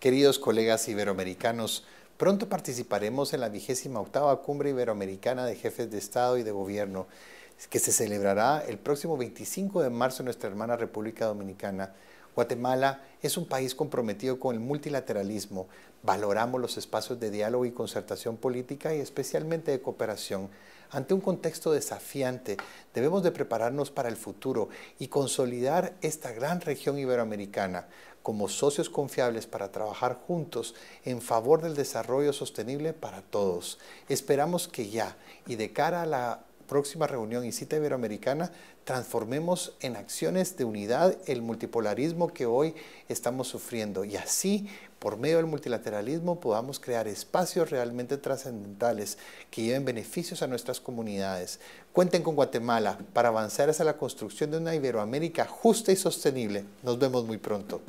Queridos colegas iberoamericanos, pronto participaremos en la vigésima octava Cumbre Iberoamericana de Jefes de Estado y de Gobierno, que se celebrará el próximo 25 de marzo en nuestra hermana República Dominicana. Guatemala es un país comprometido con el multilateralismo. Valoramos los espacios de diálogo y concertación política y especialmente de cooperación. Ante un contexto desafiante, debemos de prepararnos para el futuro y consolidar esta gran región iberoamericana como socios confiables para trabajar juntos en favor del desarrollo sostenible para todos. Esperamos que ya y de cara a la próxima reunión y cita iberoamericana transformemos en acciones de unidad el multipolarismo que hoy estamos sufriendo y así por medio del multilateralismo podamos crear espacios realmente trascendentales que lleven beneficios a nuestras comunidades. Cuenten con Guatemala para avanzar hacia la construcción de una Iberoamérica justa y sostenible. Nos vemos muy pronto.